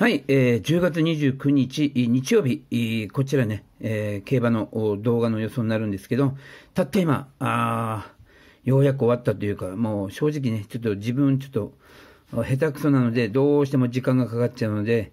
はい、えー、10月29日日曜日、こちらね、えー、競馬の動画の予想になるんですけど、たった今、あようやく終わったというか、もう正直ね、ちょっと自分ちょっと下手くそなので、どうしても時間がかかっちゃうので、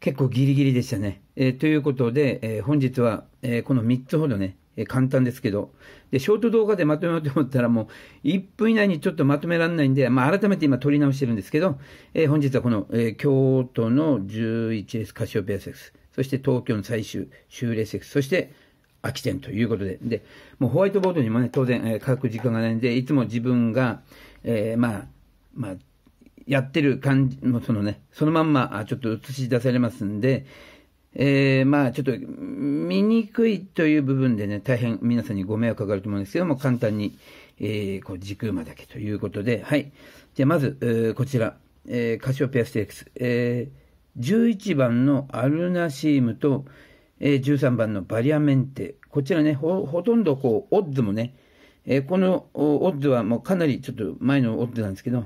結構ギリギリでしたね。えー、ということで、えー、本日は、えー、この3つほどね、え簡単ですけど。で、ショート動画でまとめようと思ったらもう1分以内にちょっとまとめられないんで、まあ、改めて今撮り直してるんですけど、えー、本日はこの、えー、京都の11レースカシオペアセックス、そして東京の最終修例セックス、そして秋天ということで。で、もうホワイトボードにもね、当然、えー、書く時間がないんで、いつも自分が、えまあ、まあ、やってる感じの、そのね、そのまんま、ちょっと映し出されますんで、えー、まあちょっと見にくいという部分でね、大変皆さんにご迷惑かかると思うんですけども、簡単に、えー、こう軸馬だけということで、はい。じゃあまず、えー、こちら、えー、カシオペアステークス、えー、11番のアルナシームと、えー、13番のバリアメンテ、こちらね、ほほとんどこう、オッズもね、えー、このオッズはもうかなりちょっと前のオッズなんですけど、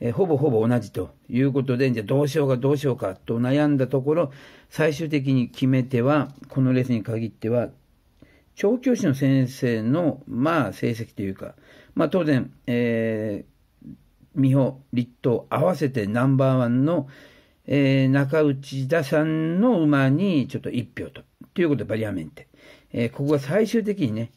えほぼほぼ同じということで、じゃあどうしようかどうしようかと悩んだところ、最終的に決めては、このレースに限っては、調教師の先生の、まあ、成績というか、まあ、当然、えー、美穂、立東合わせてナンバーワンの、えー、中内田さんの馬にちょっと1票と。ということで、バリアメンテ。えー、ここが最終的にね、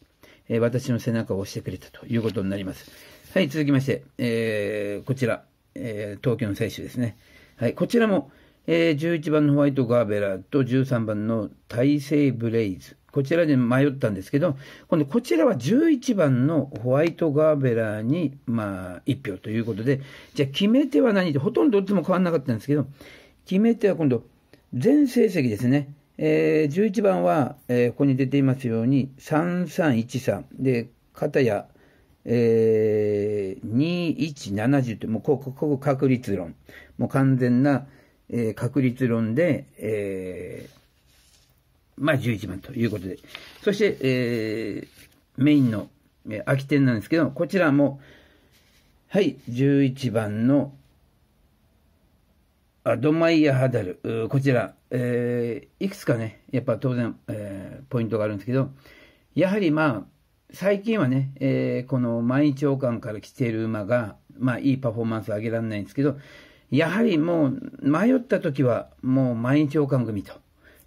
えー、私の背中を押してくれたということになります。はい、続きまして、えー、こちら。えー、東京の選手ですね。はい、こちらも、えー、11番のホワイト・ガーベラと13番の大勢ブレイズ。こちらで迷ったんですけど、今度こちらは11番のホワイト・ガーベラに、まあ、1票ということで、じゃあ決め手は何って、ほとんどどっちも変わらなかったんですけど、決め手は今度、全成績ですね。えー、11番は、えー、ここに出ていますように、3313で、片やえー、2170ってもうここここ確率論もう完全な、えー、確率論で、えー、まあ11番ということでそして、えー、メインの、えー、空き点なんですけどこちらもはい11番のアドマイヤ・ハダルこちら、えー、いくつかねやっぱ当然、えー、ポイントがあるんですけどやはりまあ最近はね、えー、この毎日王冠から来ている馬が、まあいいパフォーマンスを上げられないんですけど、やはりもう迷った時はもう毎日王冠組と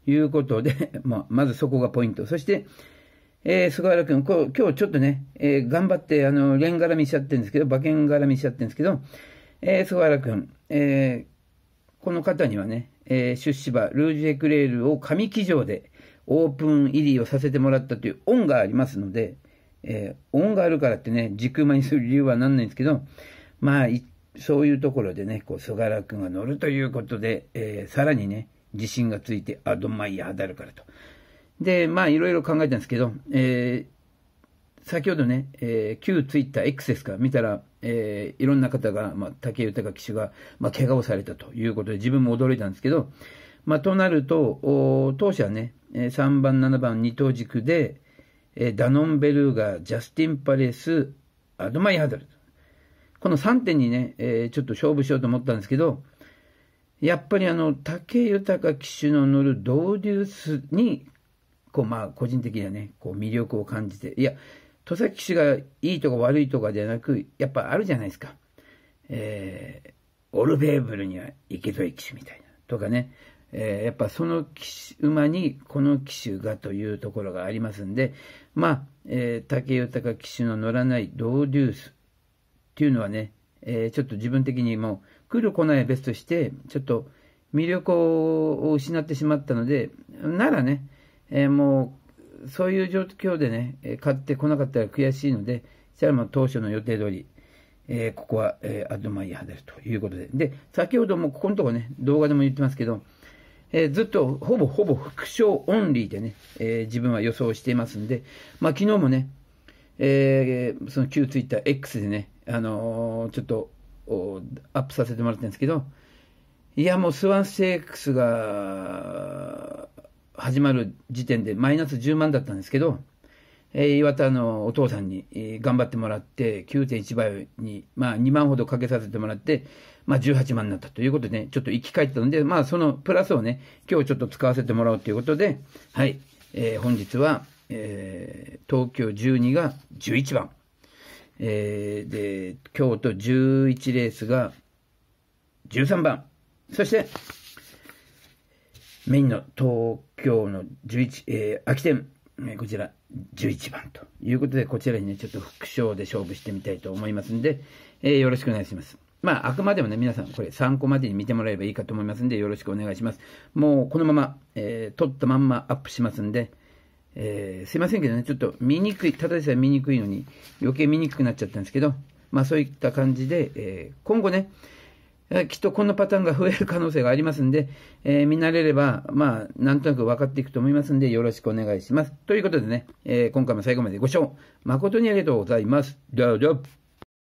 いうことで、まあ、まずそこがポイント。そして、えー、菅原君、こう今日ちょっとね、えー、頑張って、あの、レン絡みしちゃってるんですけど、馬券絡みしちゃってるんですけど、えー、菅原君、えー、この方にはね、えー、出資馬、ルージュエクレールを上騎乗でオープン入りをさせてもらったという恩がありますので、えー、恩があるからってね、軸馬にする理由はなんないんですけど、まあ、そういうところでね、こう、蘇我良君が乗るということで、えー、さらにね、自信がついて、アドマイヤーであるからと。で、まあ、いろいろ考えたんですけど、えー、先ほどね、えー、旧ツイッター X ですか、見たら、えー、いろんな方が、まあ、武豊騎手が、まあ、怪我をされたということで、自分も驚いたんですけど、まあ、となると、当社はね、3番、7番、2等軸で、ダノン・ベルーガ、ジャスティン・パレス、アドマイ・ハドル。この3点にね、えー、ちょっと勝負しようと思ったんですけど、やっぱりあの、武豊騎手の乗るドーデュースに、こう、まあ、個人的にはね、こう、魅力を感じて、いや、戸崎騎手がいいとか悪いとかじゃなく、やっぱあるじゃないですか。えー、オルベーブルには行け池い騎手みたいな。とかね、えー、やっぱその馬にこの騎手がというところがありますんで、まあ、えー、武豊騎手の乗らないドーデュースっていうのはね、えー、ちょっと自分的にもう来る来ないは別として、ちょっと魅力を失ってしまったので、ならね、えー、もうそういう状況でね、買ってこなかったら悔しいので、したらもう当初の予定通り、えー、ここは、えー、アドマイヤーでということで。で、先ほどもここのとこね、動画でも言ってますけど、えー、ずっとほぼほぼ副賞オンリーでね、えー、自分は予想していますんで、まあ、昨日もね、えー、その旧ツイッター X でね、あのー、ちょっとアップさせてもらったんですけど、いや、もうスワンステークスが始まる時点でマイナス10万だったんですけど、え岩田のお父さんに、頑張ってもらって、9.1倍に、まあ、2万ほどかけさせてもらって、まあ、18万になったということで、ね、ちょっと生き返ったので、まあ、そのプラスをね、今日ちょっと使わせてもらおうということで、はい、えー、本日は、えー、東京12が11番、えー、で、京都11レースが13番、そして、メインの東京の11、えー、秋天、えこちら11番ということでこちらにねちょっと副賞で勝負してみたいと思いますんで、えー、よろしくお願いします。まあ、あくまでもね、皆さん、これ参考までに見てもらえばいいかと思いますんで、よろしくお願いします。もう、このまま、えー、撮ったまんまアップしますんで、えー、すいませんけどね、ちょっと見にくい、ただでさえ見にくいのに、余計見にくくなっちゃったんですけど、まあ、そういった感じで、えー、今後ね、きっとこのパターンが増える可能性がありますんで、えー、見慣れれば、まあ、なんとなく分かっていくと思いますんで、よろしくお願いします。ということでね、えー、今回も最後までご視聴、誠にありがとうございます。どうぞ。